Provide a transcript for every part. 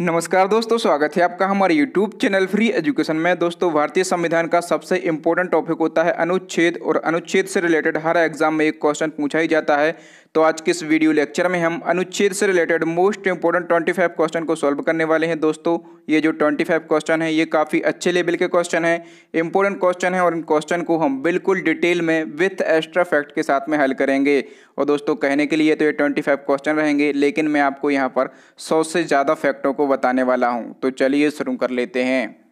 नमस्कार दोस्तों स्वागत है आपका हमारे यूट्यूब चैनल फ्री एजुकेशन में दोस्तों भारतीय संविधान का सबसे इम्पोर्टेंट टॉपिक होता है अनुच्छेद और अनुच्छेद से रिलेटेड हर एग्जाम में एक क्वेश्चन पूछा ही जाता है तो आज के इस वीडियो लेक्चर में हम अनुच्छेद से रिलेटेड मोस्ट इंपॉर्टेंट 25 क्वेश्चन को सॉल्व करने वाले हैं दोस्तों ये जो 25 क्वेश्चन है ये काफ़ी अच्छे लेवल के क्वेश्चन हैं इंपॉर्टेंट क्वेश्चन है और इन क्वेश्चन को हम बिल्कुल डिटेल में विथ एक्स्ट्रा फैक्ट के साथ में हल करेंगे और दोस्तों कहने के लिए तो ये ट्वेंटी फाइव क्वेश्चन रहेंगे लेकिन मैं आपको यहाँ पर सौ से ज़्यादा फैक्टों को बताने वाला हूँ तो चलिए शुरू कर लेते हैं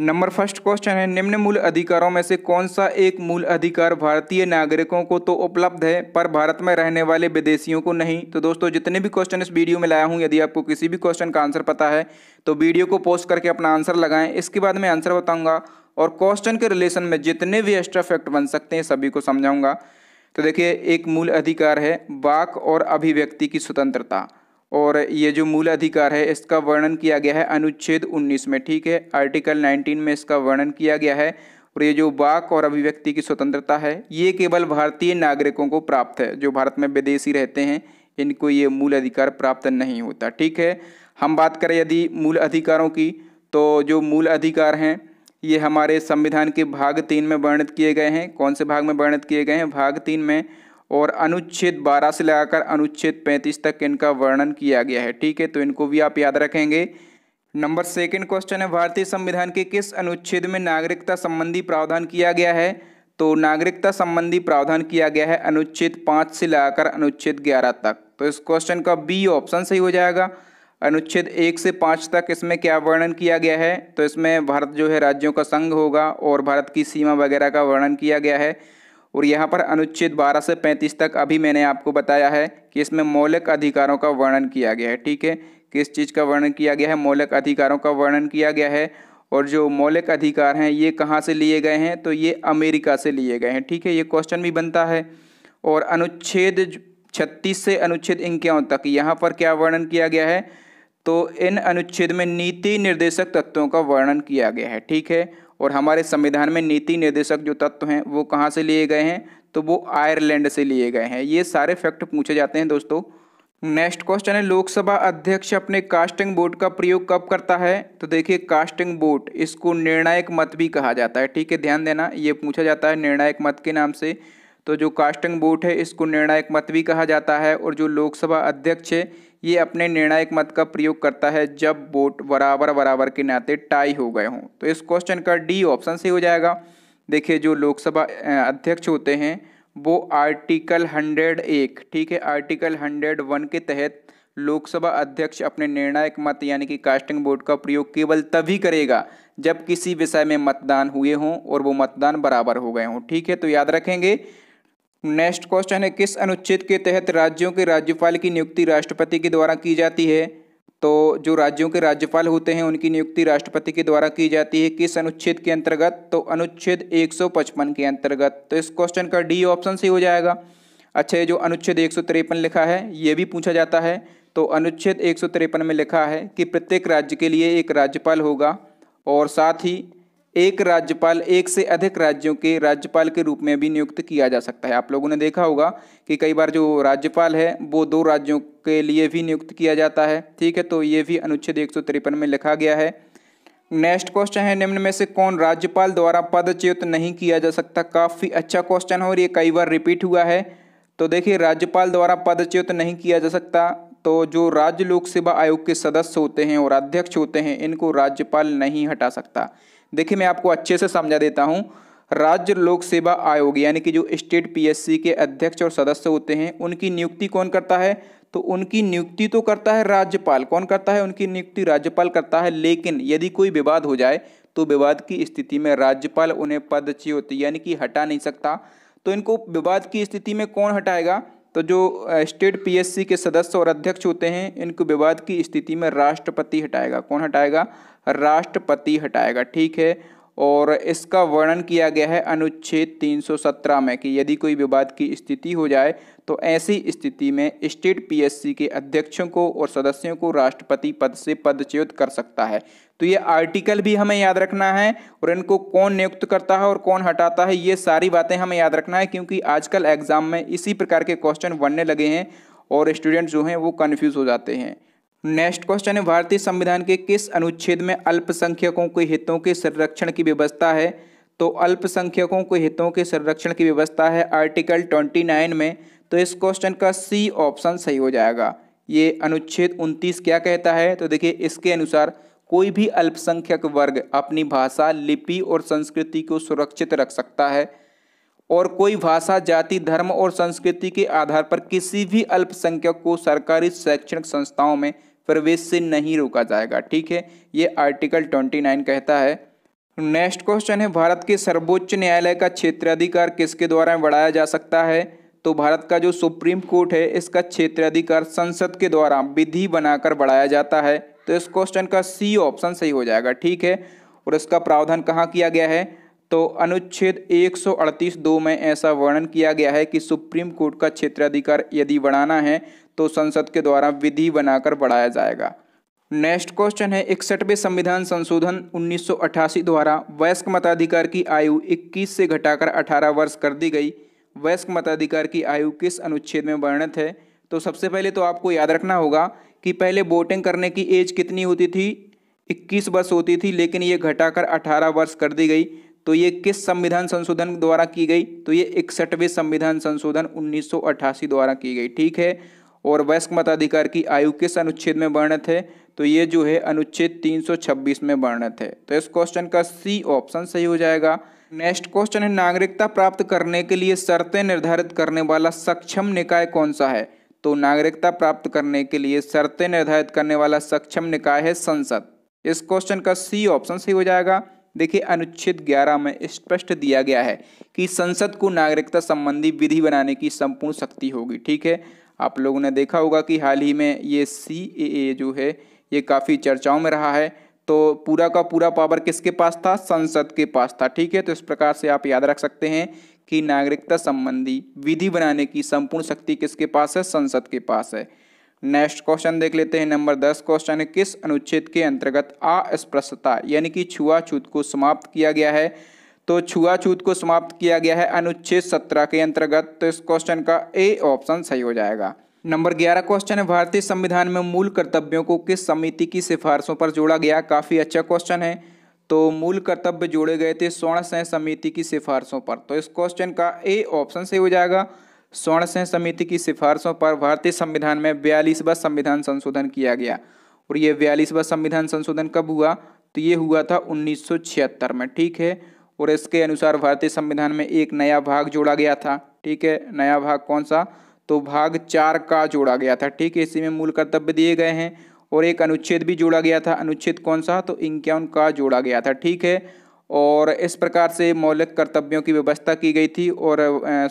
नंबर फर्स्ट क्वेश्चन है निम्न मूल अधिकारों में से कौन सा एक मूल अधिकार भारतीय नागरिकों को तो उपलब्ध है पर भारत में रहने वाले विदेशियों को नहीं तो दोस्तों जितने भी क्वेश्चन इस वीडियो में लाया हूं यदि आपको किसी भी क्वेश्चन का आंसर पता है तो वीडियो को पोस्ट करके अपना आंसर लगाएं इसके बाद मैं आंसर बताऊँगा और क्वेश्चन के रिलेशन में जितने भी एक्स्ट्रा फैक्ट बन सकते हैं सभी को समझाऊँगा तो देखिए एक मूल अधिकार है वाक और अभिव्यक्ति की स्वतंत्रता और ये जो मूल अधिकार है इसका वर्णन किया गया है अनुच्छेद 19 में ठीक है आर्टिकल 19 में इसका वर्णन किया गया है और ये जो वाक और अभिव्यक्ति की स्वतंत्रता है ये केवल भारतीय नागरिकों को प्राप्त है जो भारत में विदेशी रहते हैं इनको ये मूल अधिकार प्राप्त नहीं होता ठीक है हम बात करें यदि मूल अधिकारों की तो जो मूल अधिकार हैं ये हमारे संविधान के भाग तीन में वर्णित किए गए हैं कौन से भाग में वर्णित किए गए हैं भाग तीन में और अनुच्छेद 12 से लगाकर अनुच्छेद 35 तक इनका वर्णन किया गया है ठीक है तो इनको भी आप याद रखेंगे नंबर सेकंड क्वेश्चन है भारतीय संविधान के किस अनुच्छेद में नागरिकता संबंधी प्रावधान किया गया है तो नागरिकता संबंधी प्रावधान किया गया है अनुच्छेद पाँच से लगाकर अनुच्छेद ग्यारह तक तो इस क्वेश्चन का बी ऑप्शन सही हो जाएगा अनुच्छेद एक से पाँच तक इसमें क्या वर्णन किया गया है तो इसमें भारत जो है राज्यों का संघ होगा और भारत की सीमा वगैरह का वर्णन किया गया है और यहाँ पर अनुच्छेद 12 से 35 तक अभी मैंने आपको बताया है कि इसमें मौलिक अधिकारों का वर्णन किया गया है ठीक है किस चीज़ का वर्णन किया गया है मौलिक अधिकारों का वर्णन किया गया है और जो मौलिक अधिकार हैं ये कहाँ से लिए गए हैं तो ये अमेरिका से लिए गए हैं ठीक है ये क्वेश्चन भी बनता है और अनुच्छेद छत्तीस से अनुच्छेद इक्यावन तक यहाँ पर क्या वर्णन किया गया है तो इन अनुच्छेद में नीति निर्देशक तत्वों का वर्णन किया गया है ठीक है और हमारे संविधान में नीति निर्देशक जो तत्व हैं वो कहाँ से लिए गए हैं तो वो आयरलैंड से लिए गए हैं ये सारे फैक्ट पूछे जाते हैं दोस्तों नेक्स्ट क्वेश्चन है लोकसभा अध्यक्ष अपने कास्टिंग बोर्ड का प्रयोग कब करता है तो देखिए कास्टिंग बोर्ड इसको निर्णायक मत भी कहा जाता है ठीक है ध्यान देना ये पूछा जाता है निर्णायक मत के नाम से तो जो कास्टिंग बोर्ड है इसको निर्णायक मत भी कहा जाता है और जो लोकसभा अध्यक्ष है ये अपने निर्णायक मत का प्रयोग करता है जब वोट बराबर बराबर के नाते टाई हो गए हों तो इस क्वेश्चन का डी ऑप्शन से हो जाएगा देखिए जो लोकसभा अध्यक्ष होते हैं वो आर्टिकल हंड्रेड एक ठीक है आर्टिकल हंड्रेड वन के तहत लोकसभा अध्यक्ष अपने निर्णायक मत यानी कि कास्टिंग बोर्ड का प्रयोग केवल तभी करेगा जब किसी विषय में मतदान हुए हों और वो मतदान बराबर हो गए हों ठीक है तो याद रखेंगे नेक्स्ट क्वेश्चन है किस अनुच्छेद के तहत राज्यों के राज्यपाल की नियुक्ति राष्ट्रपति के द्वारा की जाती है तो जो राज्यों के राज्यपाल होते हैं उनकी नियुक्ति राष्ट्रपति के द्वारा की जाती है किस अनुच्छेद के अंतर्गत तो अनुच्छेद 155 के अंतर्गत तो इस क्वेश्चन का डी ऑप्शन से हो जाएगा अच्छा ये जो अनुच्छेद एक लिखा है ये भी पूछा जाता है तो अनुच्छेद एक में लिखा है कि प्रत्येक राज्य के लिए एक राज्यपाल होगा और साथ ही एक राज्यपाल एक से अधिक राज्यों के राज्यपाल के रूप में भी नियुक्त किया जा सकता है आप लोगों ने देखा होगा कि कई बार जो राज्यपाल है वो दो राज्यों के लिए भी नियुक्त किया जाता है ठीक है तो ये भी अनुच्छेद एक में लिखा गया है नेक्स्ट क्वेश्चन है निम्न में से कौन राज्यपाल द्वारा पदच्युत नहीं किया जा सकता काफ़ी अच्छा क्वेश्चन है और ये कई बार रिपीट हुआ है तो देखिए राज्यपाल द्वारा पदच्युत नहीं किया जा सकता तो जो राज्य लोक सेवा आयोग के सदस्य होते हैं और अध्यक्ष होते हैं इनको राज्यपाल नहीं हटा सकता देखिए मैं आपको अच्छे से समझा देता हूँ राज्य लोक सेवा आयोग यानी कि जो स्टेट पीएससी के अध्यक्ष और सदस्य होते हैं उनकी नियुक्ति कौन करता है तो उनकी नियुक्ति तो करता है राज्यपाल कौन करता है उनकी नियुक्ति राज्यपाल करता है लेकिन यदि कोई विवाद हो जाए तो विवाद की स्थिति में राज्यपाल उन्हें पद होती यानी कि हटा नहीं सकता तो इनको विवाद की स्थिति में कौन हटाएगा तो जो स्टेट पीएससी के सदस्य और अध्यक्ष होते हैं इनको विवाद की स्थिति में राष्ट्रपति हटाएगा कौन हटाएगा राष्ट्रपति हटाएगा ठीक है और इसका वर्णन किया गया है अनुच्छेद 317 में कि यदि कोई विवाद की स्थिति हो जाए तो ऐसी स्थिति में स्टेट पीएससी के अध्यक्षों को और सदस्यों को राष्ट्रपति पद से पदच्युत कर सकता है तो ये आर्टिकल भी हमें याद रखना है और इनको कौन नियुक्त करता है और कौन हटाता है ये सारी बातें हमें याद रखना है क्योंकि आजकल एग्जाम में इसी प्रकार के क्वेश्चन बनने लगे हैं और स्टूडेंट जो हैं वो कन्फ्यूज़ हो जाते हैं नेक्स्ट क्वेश्चन है भारतीय संविधान के किस अनुच्छेद में अल्पसंख्यकों के हितों के संरक्षण की व्यवस्था है तो अल्पसंख्यकों के हितों के संरक्षण की व्यवस्था है आर्टिकल ट्वेंटी नाइन में तो इस क्वेश्चन का सी ऑप्शन सही हो जाएगा ये अनुच्छेद उनतीस क्या कहता है तो देखिए इसके अनुसार कोई भी अल्पसंख्यक वर्ग अपनी भाषा लिपि और संस्कृति को सुरक्षित रख सकता है और कोई भाषा जाति धर्म और संस्कृति के आधार पर किसी भी अल्पसंख्यक को सरकारी शैक्षणिक संस्थाओं में प्रवेश से नहीं रोका जाएगा ठीक है ये आर्टिकल ट्वेंटी नाइन कहता है नेक्स्ट क्वेश्चन है भारत के सर्वोच्च न्यायालय का क्षेत्राधिकार किसके द्वारा बढ़ाया जा सकता है तो भारत का जो सुप्रीम कोर्ट है इसका क्षेत्राधिकार संसद के द्वारा विधि बनाकर बढ़ाया जाता है तो इस क्वेश्चन का सी ऑप्शन सही हो जाएगा ठीक है और इसका प्रावधान कहाँ किया गया है तो अनुच्छेद 138 दो में ऐसा वर्णन किया गया है कि सुप्रीम कोर्ट का क्षेत्राधिकार यदि बढ़ाना है तो संसद के द्वारा विधि बनाकर बढ़ाया जाएगा नेक्स्ट क्वेश्चन है इकसठवें संविधान संशोधन 1988 द्वारा वयस्क मताधिकार की आयु 21 से घटाकर 18 वर्ष कर दी गई वयस्क मताधिकार की आयु किस अनुच्छेद में वर्णित है तो सबसे पहले तो आपको याद रखना होगा कि पहले वोटिंग करने की एज कितनी होती थी 21 वर्ष होती थी लेकिन ये घटाकर 18 वर्ष कर दी गई तो ये किस संविधान संशोधन द्वारा की गई तो ये इकसठवें संविधान संशोधन 1988 द्वारा की गई ठीक है और वयस्क मताधिकार की आयु किस अनुच्छेद में वर्णित है तो ये जो है अनुच्छेद 326 में वर्णित है तो इस क्वेश्चन का सी ऑप्शन सही हो जाएगा नेक्स्ट क्वेश्चन है नागरिकता प्राप्त करने के लिए शर्तें निर्धारित करने वाला सक्षम निकाय कौन सा है तो नागरिकता प्राप्त करने के लिए शर्तें निर्धारित करने वाला सक्षम निकाय है संसद इस क्वेश्चन का सी ऑप्शन सही हो जाएगा देखिए अनुच्छेद 11 में स्पष्ट दिया गया है कि संसद को नागरिकता संबंधी विधि बनाने की संपूर्ण शक्ति होगी ठीक है आप लोगों ने देखा होगा कि हाल ही में ये सी ए जो है ये काफ़ी चर्चाओं में रहा है तो पूरा का पूरा पावर किसके पास था संसद के पास था ठीक है तो इस प्रकार से आप याद रख सकते हैं कि नागरिकता संबंधी विधि बनाने की संपूर्ण शक्ति किसके पास है संसद के पास है नेक्स्ट क्वेश्चन देख लेते हैं नंबर दस क्वेश्चन है किस अनुच्छेद के अंतर्गत अस्पृश्यता यानी कि छुआछूत को समाप्त किया गया है तो छुआछूत को समाप्त किया गया है अनुच्छेद सत्रह के अंतर्गत तो इस क्वेश्चन का ए ऑप्शन सही हो जाएगा नंबर ग्यारह क्वेश्चन है भारतीय संविधान में मूल कर्तव्यों को किस समिति की सिफारिशों पर जोड़ा गया काफ़ी अच्छा क्वेश्चन है तो मूल कर्तव्य जोड़े गए थे स्वर्ण सह समिति की सिफारिशों पर तो इस क्वेश्चन का ए ऑप्शन सही हो जाएगा स्वर्ण सह समिति की सिफारिशों पर भारतीय संविधान में बयालीसवा संविधान संशोधन किया गया और ये बयालीसवा संविधान संशोधन कब हुआ तो ये हुआ था उन्नीस में ठीक है और इसके अनुसार भारतीय संविधान में एक नया भाग जोड़ा गया था ठीक है नया भाग कौन सा तो भाग चार का जोड़ा गया था ठीक है इसी में मूल कर्तव्य दिए गए हैं और एक अनुच्छेद भी जोड़ा गया था अनुच्छेद कौन सा तो इंक्यावन का जोड़ा गया था ठीक है और इस प्रकार से मौलिक कर्तव्यों की व्यवस्था की गई थी और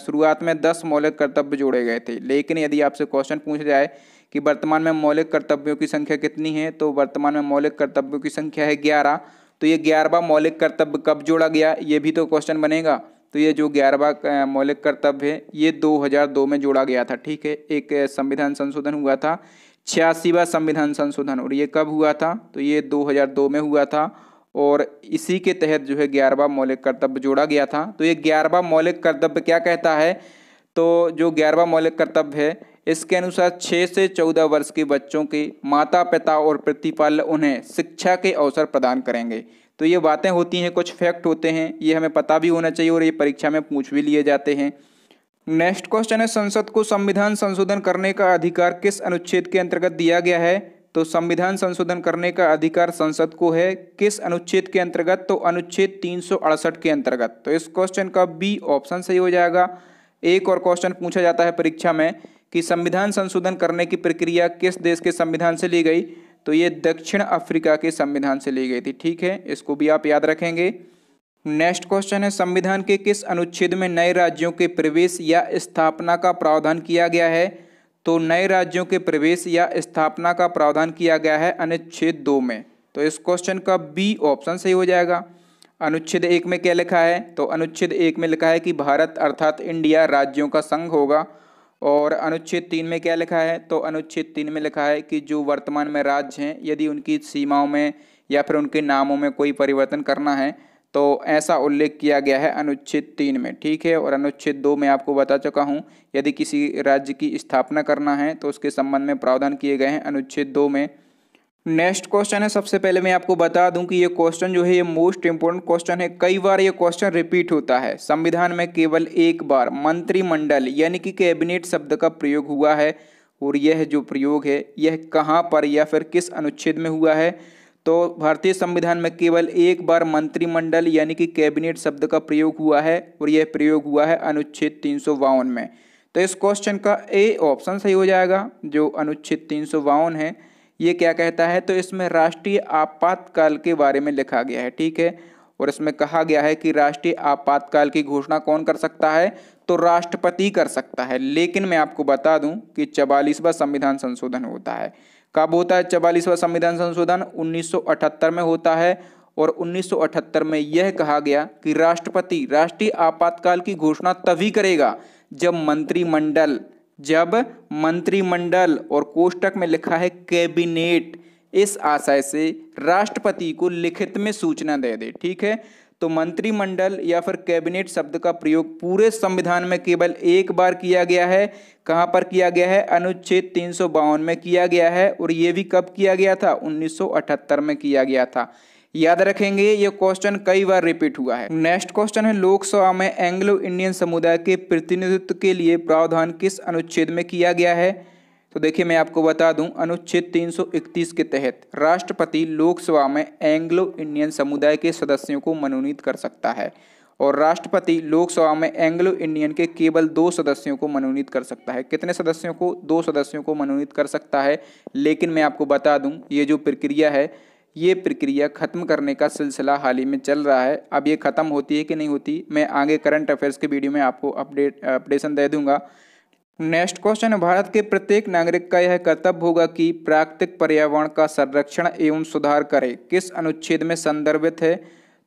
शुरुआत में दस मौलिक कर्तव्य जोड़े गए थे लेकिन यदि आपसे क्वेश्चन पूछ जाए कि वर्तमान में मौलिक कर्तव्यों की संख्या कितनी है तो वर्तमान में मौलिक कर्तव्यों की संख्या है ग्यारह तो ये ग्यारहवा मौलिक कर्तव्य कब जोड़ा गया ये भी तो क्वेश्चन बनेगा तो ये जो ग्यारहवा मौलिक कर्तव्य है ये 2002 में जोड़ा गया था ठीक है एक संविधान संशोधन हुआ था छियासीवा संविधान संशोधन और ये कब हुआ था तो ये 2002 में हुआ था और इसी के तहत जो है ग्यारहवा मौलिक कर्तव्य जोड़ा गया था तो ये ग्यारहवा मौलिक कर्तव्य क्या कहता है तो जो ग्यारहवा मौलिक कर्तव्य है इसके अनुसार 6 से 14 वर्ष के बच्चों के माता पिता और प्रतिपाल उन्हें शिक्षा के अवसर प्रदान करेंगे तो ये बातें होती हैं कुछ फैक्ट होते हैं ये हमें पता भी होना चाहिए और ये परीक्षा में पूछ भी लिए जाते हैं नेक्स्ट क्वेश्चन है संसद को संविधान संशोधन करने का अधिकार किस अनुच्छेद के अंतर्गत दिया गया है तो संविधान संशोधन करने का अधिकार संसद को है किस अनुच्छेद के अंतर्गत तो अनुच्छेद तीन के अंतर्गत तो इस क्वेश्चन का बी ऑप्शन सही हो जाएगा एक और क्वेश्चन पूछा जाता है परीक्षा में कि संविधान संशोधन करने की प्रक्रिया किस देश के संविधान से ली गई तो ये दक्षिण अफ्रीका के संविधान से ली गई थी ठीक है इसको भी आप याद रखेंगे नेक्स्ट क्वेश्चन है संविधान के किस अनुच्छेद में नए राज्यों के प्रवेश या स्थापना का प्रावधान किया गया है तो नए राज्यों के प्रवेश या स्थापना का प्रावधान किया गया है अनुच्छेद दो में तो इस क्वेश्चन का बी ऑप्शन सही हो जाएगा अनुच्छेद एक में क्या लिखा है तो अनुच्छेद एक में लिखा है कि भारत अर्थात इंडिया राज्यों का संघ होगा और अनुच्छेद तीन में क्या लिखा है तो अनुच्छेद तीन में लिखा है कि जो वर्तमान में राज्य हैं यदि उनकी सीमाओं में या फिर उनके नामों में कोई परिवर्तन करना है तो ऐसा उल्लेख किया गया है अनुच्छेद तीन में ठीक है और अनुच्छेद दो में आपको बता चुका हूँ यदि किसी राज्य की स्थापना करना है तो उसके संबंध में प्रावधान किए गए हैं अनुच्छेद दो में नेक्स्ट क्वेश्चन है सबसे पहले मैं आपको बता दूं कि ये क्वेश्चन जो है ये मोस्ट इंपोर्टेंट क्वेश्चन है कई बार ये क्वेश्चन रिपीट होता है संविधान में केवल एक बार मंत्रिमंडल यानी कि कैबिनेट शब्द का प्रयोग हुआ है और यह जो प्रयोग है यह कहाँ पर या फिर किस अनुच्छेद में हुआ है तो भारतीय संविधान में केवल एक बार मंत्रिमंडल यानी कि कैबिनेट शब्द का प्रयोग हुआ है और यह प्रयोग हुआ है अनुच्छेद तीन में तो इस क्वेश्चन का ए ऑप्शन सही हो जाएगा जो अनुच्छेद तीन है ये क्या कहता है तो इसमें राष्ट्रीय आपातकाल के बारे में लिखा गया है ठीक है और इसमें कहा गया है कि राष्ट्रीय आपातकाल की घोषणा कौन कर सकता है तो राष्ट्रपति कर सकता है लेकिन मैं आपको बता दूं कि चवालीसवा संविधान संशोधन होता है कब होता है चवालीसवा संविधान संशोधन उन्नीस में होता है और 1978 में यह कहा गया कि राष्ट्रपति राष्ट्रीय आपातकाल की घोषणा तभी करेगा जब मंत्रिमंडल जब मंत्रिमंडल और कोष्टक में लिखा है कैबिनेट इस आशय से राष्ट्रपति को लिखित में सूचना दे दे ठीक है तो मंत्रिमंडल या फिर कैबिनेट शब्द का प्रयोग पूरे संविधान में केवल एक बार किया गया है कहाँ पर किया गया है अनुच्छेद तीन में किया गया है और ये भी कब किया गया था 1978 में किया गया था याद रखेंगे ये क्वेश्चन कई बार रिपीट हुआ है नेक्स्ट क्वेश्चन है लोकसभा में एंग्लो इंडियन समुदाय के प्रतिनिधित्व के लिए प्रावधान किस अनुच्छेद में किया गया है तो देखिए मैं आपको बता दूं अनुच्छेद 331 के तहत राष्ट्रपति लोकसभा में एंग्लो इंडियन समुदाय के सदस्यों को मनोनीत कर सकता है और राष्ट्रपति लोकसभा में एंग्लो इंडियन के केवल दो सदस्यों को मनोनीत कर सकता है कितने सदस्यों को दो सदस्यों को मनोनीत कर सकता है लेकिन मैं आपको बता दूं ये जो प्रक्रिया है ये प्रक्रिया ख़त्म करने का सिलसिला हाल ही में चल रहा है अब ये ख़त्म होती है कि नहीं होती मैं आगे करंट अफेयर्स के वीडियो में आपको अपडेट अपडेशन दे दूंगा नेक्स्ट क्वेश्चन है भारत के प्रत्येक नागरिक का यह कर्तव्य होगा कि प्राकृतिक पर्यावरण का संरक्षण एवं सुधार करे किस अनुच्छेद में संदर्भित है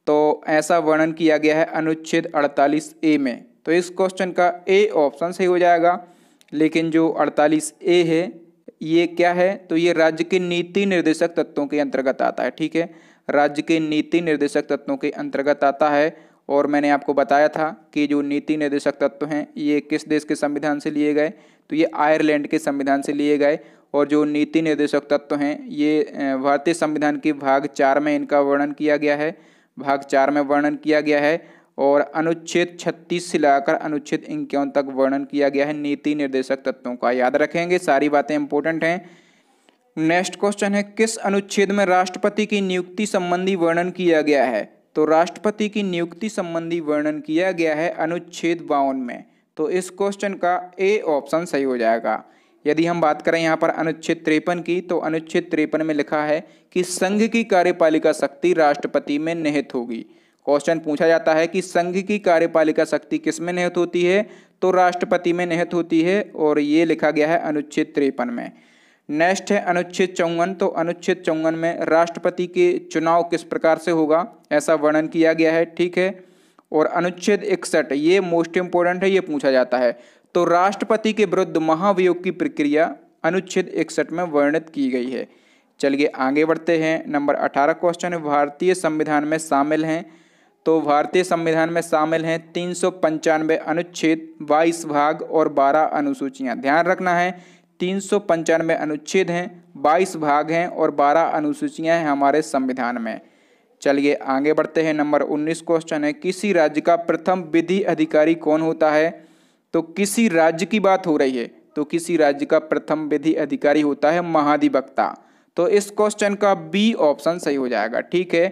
तो ऐसा वर्णन किया गया है अनुच्छेद 48 ए में तो इस क्वेश्चन का ए ऑप्शन सही हो जाएगा लेकिन जो 48 ए है ये क्या है तो ये राज्य के नीति निर्देशक तत्वों के अंतर्गत आता है ठीक है राज्य के नीति निर्देशक तत्वों के अंतर्गत आता है और मैंने आपको बताया था कि जो नीति निर्देशक तत्व हैं ये किस देश के संविधान से लिए गए तो ये आयरलैंड के संविधान से लिए गए और जो नीति निर्देशक तत्व हैं ये भारतीय संविधान के भाग चार में इनका वर्णन किया गया है भाग चार में वर्णन किया गया है और अनुच्छेद 36 से लाकर अनुच्छेद इक्यावन तक वर्णन किया गया है नीति निर्देशक तत्वों का याद रखेंगे सारी बातें इंपॉर्टेंट हैं नेक्स्ट क्वेश्चन है किस अनुच्छेद में राष्ट्रपति की नियुक्ति संबंधी वर्णन किया गया है तो राष्ट्रपति की नियुक्ति संबंधी वर्णन किया गया है अनुच्छेद बावन में तो इस क्वेश्चन का ए ऑप्शन सही हो जाएगा यदि हम बात करें यहाँ पर अनुच्छेद त्रेपन की तो अनुच्छेद तिरपन में लिखा है कि संघ की कार्यपालिका शक्ति राष्ट्रपति में निहित होगी क्वेश्चन पूछा जाता है कि संघ की कार्यपालिका शक्ति किसमें निहित होती है तो राष्ट्रपति में निहित होती है और ये लिखा गया है अनुच्छेद तिरपन में नेक्स्ट है अनुच्छेद चौवन तो अनुच्छेद चौवन में राष्ट्रपति के चुनाव किस प्रकार से होगा ऐसा वर्णन किया गया है ठीक है और अनुच्छेद इकसठ ये मोस्ट इम्पोर्टेंट है ये पूछा जाता है तो राष्ट्रपति के विरुद्ध महाभियोग की प्रक्रिया अनुच्छेद इकसठ में वर्णित की गई है चलिए आगे बढ़ते हैं नंबर अठारह क्वेश्चन भारतीय संविधान में शामिल हैं तो भारतीय संविधान में शामिल हैं तीन सौ पंचानवे अनुच्छेद बाईस भाग और बारह अनुसूचियाँ ध्यान रखना है तीन सौ पंचानवे अनुच्छेद हैं बाईस भाग हैं और बारह अनुसूचियाँ हैं हमारे संविधान में चलिए आगे बढ़ते हैं नंबर उन्नीस क्वेश्चन है किसी राज्य का प्रथम विधि अधिकारी कौन होता है तो किसी राज्य की बात हो रही है तो किसी राज्य का प्रथम विधि अधिकारी होता है महाधिवक्ता तो इस क्वेश्चन का बी ऑप्शन सही हो जाएगा ठीक है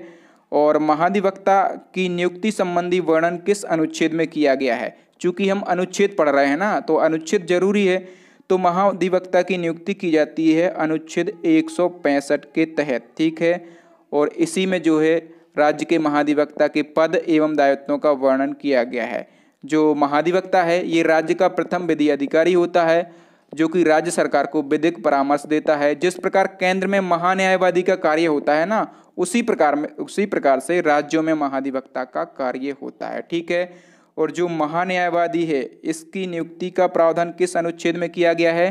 और महाधिवक्ता की नियुक्ति संबंधी वर्णन किस अनुच्छेद में किया गया है चूंकि हम अनुच्छेद पढ़ रहे हैं ना तो अनुच्छेद जरूरी है तो महाधिवक्ता की नियुक्ति की जाती है अनुच्छेद एक के तहत ठीक है और इसी में जो है राज्य के महाधिवक्ता के पद एवं दायित्वों का वर्णन किया गया है जो महाधिवक्ता है ये राज्य का प्रथम विधि अधिकारी होता है जो कि राज्य सरकार को विधिक परामर्श देता है जिस प्रकार केंद्र में महान्यायवादी का कार्य होता है ना उसी प्रकार में उसी प्रकार से राज्यों में महाधिवक्ता का कार्य होता है ठीक है और जो महान्यायवादी है इसकी नियुक्ति का प्रावधान किस अनुच्छेद में किया गया है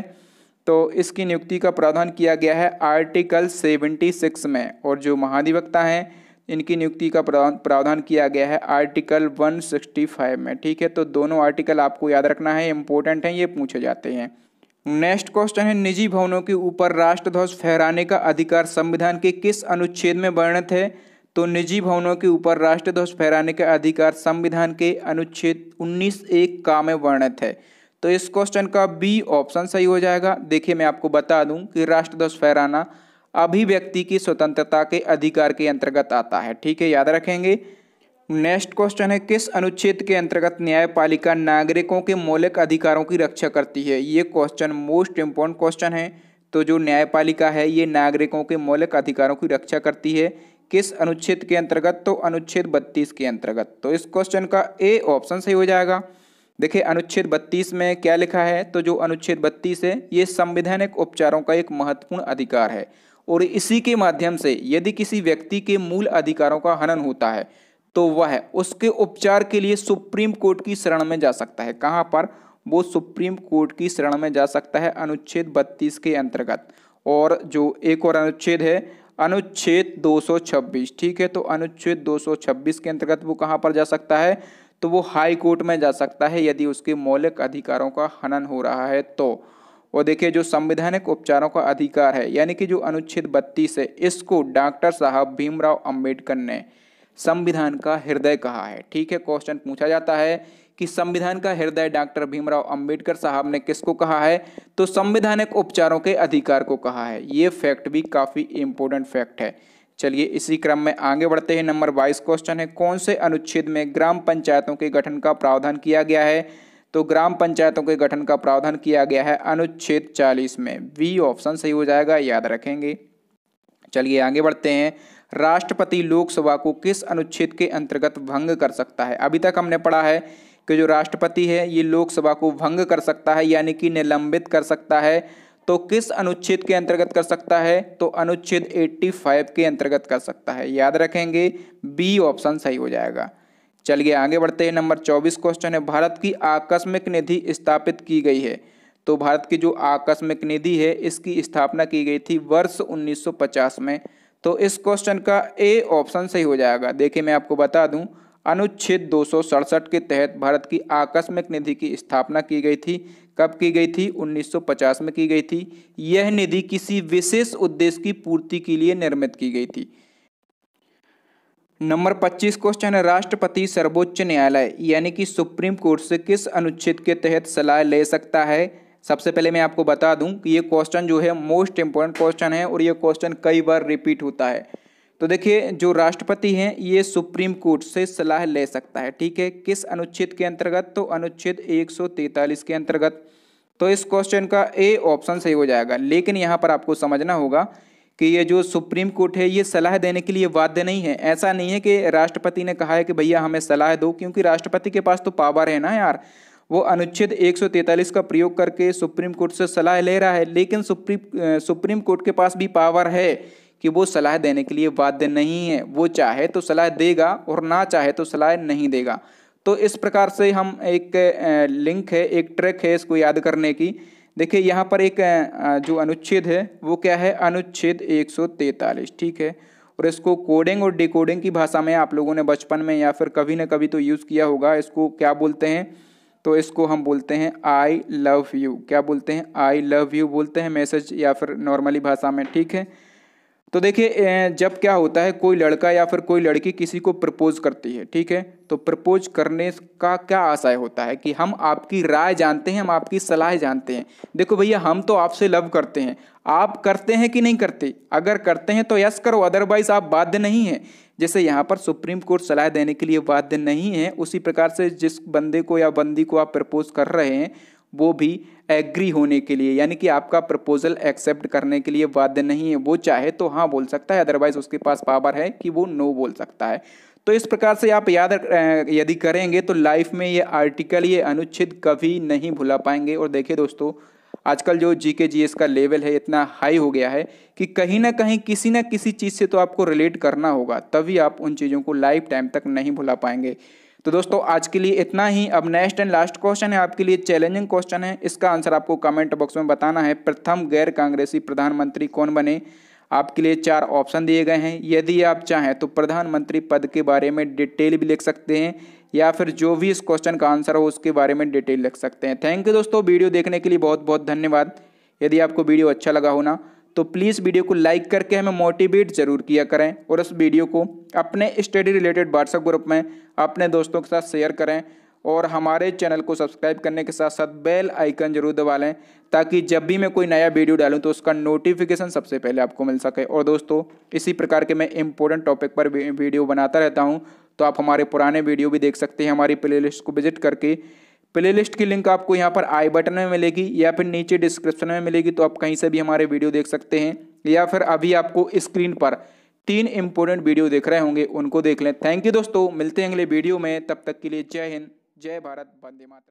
तो इसकी नियुक्ति का प्रावधान किया गया है आर्टिकल सेवेंटी सिक्स में और जो महाधिवक्ता हैं इनकी नियुक्ति का प्रावधान किया गया है आर्टिकल वन सिक्सटी फाइव में ठीक है तो दोनों आर्टिकल आपको याद रखना है इम्पोर्टेंट हैं ये पूछे जाते हैं नेक्स्ट क्वेश्चन है निजी भवनों के ऊपर राष्ट्रध्वज फहराने का अधिकार संविधान के किस अनुच्छेद में वर्णित है तो निजी भवनों के ऊपर राष्ट्रध्वज फहराने का अधिकार संविधान के अनुच्छेद उन्नीस एक का में वर्णित है तो इस क्वेश्चन का बी ऑप्शन सही हो जाएगा देखिए मैं आपको बता दूं कि राष्ट्रध्वज फहराना अभिव्यक्ति की स्वतंत्रता के अधिकार के अंतर्गत आता है ठीक है याद रखेंगे नेक्स्ट क्वेश्चन है किस अनुच्छेद के अंतर्गत न्यायपालिका नागरिकों के मौलिक अधिकारों की रक्षा करती है ये क्वेश्चन मोस्ट इम्पोर्टेंट क्वेश्चन है तो जो न्यायपालिका है ये नागरिकों के मौलिक अधिकारों की रक्षा करती है किस अनुच्छेद के अंतर्गत तो अनुच्छेद बत्तीस के अंतर्गत तो इस क्वेश्चन का ए ऑप्शन सही हो जाएगा देखिए अनुच्छेद 32 में क्या लिखा है तो जो अनुच्छेद 32 है ये संवैधानिक उपचारों का एक महत्वपूर्ण अधिकार है और इसी के माध्यम से यदि किसी व्यक्ति के मूल अधिकारों का हनन होता है तो वह उसके उपचार के लिए सुप्रीम कोर्ट की शरण में जा सकता है कहाँ पर वो सुप्रीम कोर्ट की शरण में जा सकता है अनुच्छेद बत्तीस के अंतर्गत और जो एक और अनुच्छेद है अनुच्छेद 226 ठीक है तो अनुच्छेद 226 के अंतर्गत वो कहाँ पर जा सकता है तो वो हाई कोर्ट में जा सकता है यदि उसके मौलिक अधिकारों का हनन हो रहा है तो और देखिए जो संवैधानिक उपचारों का अधिकार है यानी कि जो अनुच्छेद बत्तीस है इसको डॉक्टर साहब भीमराव अम्बेडकर ने संविधान का हृदय कहा है ठीक है क्वेश्चन पूछा जाता है कि संविधान का हृदय डॉक्टर भीमराव अंबेडकर साहब ने किसको कहा है तो संविधानिक उपचारों के अधिकार को कहा है ये फैक्ट भी काफ़ी इंपॉर्टेंट फैक्ट है चलिए इसी क्रम में आगे बढ़ते हैं नंबर बाईस क्वेश्चन है कौन से अनुच्छेद में ग्राम पंचायतों के गठन का प्रावधान किया गया है तो ग्राम पंचायतों के गठन का प्रावधान किया गया है अनुच्छेद चालीस में बी ऑप्शन सही हो जाएगा याद रखेंगे चलिए आगे बढ़ते हैं राष्ट्रपति लोकसभा को किस अनुच्छेद के अंतर्गत भंग कर सकता है अभी तक हमने पढ़ा है कि जो राष्ट्रपति है ये लोकसभा को भंग कर सकता है यानी कि निलंबित कर सकता है तो किस अनुच्छेद के अंतर्गत कर सकता है तो अनुच्छेद 85 के अंतर्गत कर सकता है याद रखेंगे बी ऑप्शन सही हो जाएगा चलिए आगे बढ़ते हैं नंबर 24 क्वेश्चन है भारत की आकस्मिक निधि स्थापित की गई है तो भारत की जो आकस्मिक निधि है इसकी स्थापना की गई थी वर्ष 1950 में तो इस क्वेश्चन का ए ऑप्शन सही हो जाएगा देखिए मैं आपको बता दूं अनुच्छेद दो के तहत भारत की आकस्मिक निधि की स्थापना की गई थी कब की गई थी 1950 में की गई थी यह निधि किसी विशेष उद्देश्य की पूर्ति के लिए निर्मित की गई थी नंबर 25 क्वेश्चन है राष्ट्रपति सर्वोच्च न्यायालय यानी कि सुप्रीम कोर्ट से किस अनुच्छेद के तहत सलाह ले सकता है सबसे पहले मैं आपको बता दूं कि ये क्वेश्चन जो है मोस्ट इम्पॉर्टेंट क्वेश्चन है और ये क्वेश्चन कई बार रिपीट होता है तो देखिए जो राष्ट्रपति हैं ये सुप्रीम कोर्ट से सलाह ले सकता है ठीक है किस अनुच्छेद के अंतर्गत तो अनुच्छेद एक के अंतर्गत तो इस क्वेश्चन का ए ऑप्शन सही हो जाएगा लेकिन यहाँ पर आपको समझना होगा कि ये जो सुप्रीम कोर्ट है ये सलाह देने के लिए वाद्य नहीं है ऐसा नहीं है कि राष्ट्रपति ने कहा है कि भैया हमें सलाह दो क्योंकि राष्ट्रपति के पास तो पावर है ना यार वो अनुच्छेद 143 का प्रयोग करके सुप्रीम कोर्ट से सलाह ले रहा है लेकिन सुप्रीम सुप्रीम कोर्ट के पास भी पावर है कि वो सलाह देने के लिए बाध्य नहीं है वो चाहे तो सलाह देगा और ना चाहे तो सलाह नहीं देगा तो इस प्रकार से हम एक लिंक है एक ट्रैक है इसको याद करने की देखिए यहाँ पर एक जो अनुच्छेद है वो क्या है अनुच्छेद 143 ठीक है और इसको कोडिंग और डिकोडिंग की भाषा में आप लोगों ने बचपन में या फिर कभी ना कभी तो यूज़ किया होगा इसको क्या बोलते हैं तो इसको हम बोलते हैं आई लव यू क्या बोलते हैं आई लव यू बोलते हैं मैसेज या फिर नॉर्मली भाषा में ठीक है तो देखिए जब क्या होता है कोई लड़का या फिर कोई लड़की किसी को प्रपोज करती है ठीक है तो प्रपोज करने का क्या आशय होता है कि हम आपकी राय जानते हैं हम आपकी सलाह जानते हैं देखो भैया हम तो आपसे लव करते हैं आप करते हैं कि नहीं करते अगर करते हैं तो यस करो अदरवाइज आप बाध्य नहीं हैं जैसे यहाँ पर सुप्रीम कोर्ट सलाह देने के लिए बाध्य नहीं है उसी प्रकार से जिस बंदे को या बंदी को आप प्रपोज कर रहे हैं वो भी एग्री होने के लिए यानी कि आपका प्रपोजल एक्सेप्ट करने के लिए वाद्य नहीं है वो चाहे तो हाँ बोल सकता है अदरवाइज उसके पास पावर है कि वो नो बोल सकता है तो इस प्रकार से आप याद यदि करेंगे तो लाइफ में ये आर्टिकल ये अनुच्छेद कभी नहीं भुला पाएंगे और देखिए दोस्तों आजकल जो जी के जी एस का लेवल है इतना हाई हो गया है कि कहीं ना कहीं किसी ना किसी चीज़ से तो आपको रिलेट करना होगा तभी आप उन चीज़ों को लाइफ टाइम तक नहीं भुला पाएंगे तो दोस्तों आज के लिए इतना ही अब नेक्स्ट एंड लास्ट क्वेश्चन है आपके लिए चैलेंजिंग क्वेश्चन है इसका आंसर आपको कमेंट बॉक्स में बताना है प्रथम गैर कांग्रेसी प्रधानमंत्री कौन बने आपके लिए चार ऑप्शन दिए गए हैं यदि आप चाहें तो प्रधानमंत्री पद के बारे में डिटेल भी लिख सकते हैं या फिर जो भी इस क्वेश्चन का आंसर हो उसके बारे में डिटेल लिख सकते हैं थैंक यू दोस्तों वीडियो देखने के लिए बहुत बहुत धन्यवाद यदि आपको वीडियो अच्छा लगा हो ना तो प्लीज़ वीडियो को लाइक करके हमें मोटिवेट जरूर किया करें और उस वीडियो को अपने स्टडी रिलेटेड व्हाट्सएप ग्रुप में अपने दोस्तों के साथ शेयर करें और हमारे चैनल को सब्सक्राइब करने के साथ साथ बेल आइकन जरूर दबा लें ताकि जब भी मैं कोई नया वीडियो डालूं तो उसका नोटिफिकेशन सबसे पहले आपको मिल सके और दोस्तों इसी प्रकार के मैं इंपॉर्टेंट टॉपिक पर वीडियो बनाता रहता हूं तो आप हमारे पुराने वीडियो भी देख सकते हैं हमारी प्लेलिस्ट को विजिट करके प्लेलिस्ट की लिंक आपको यहाँ पर आई बटन में मिलेगी या फिर नीचे डिस्क्रिप्शन में मिलेगी तो आप कहीं से भी हमारे वीडियो देख सकते हैं या फिर अभी आपको स्क्रीन पर तीन इंपॉर्टेंट वीडियो देख रहे होंगे उनको देख लें थैंक यू दोस्तों मिलते हैं अगले वीडियो में तब तक के लिए जय हिंद जय भारत वंदे मात्र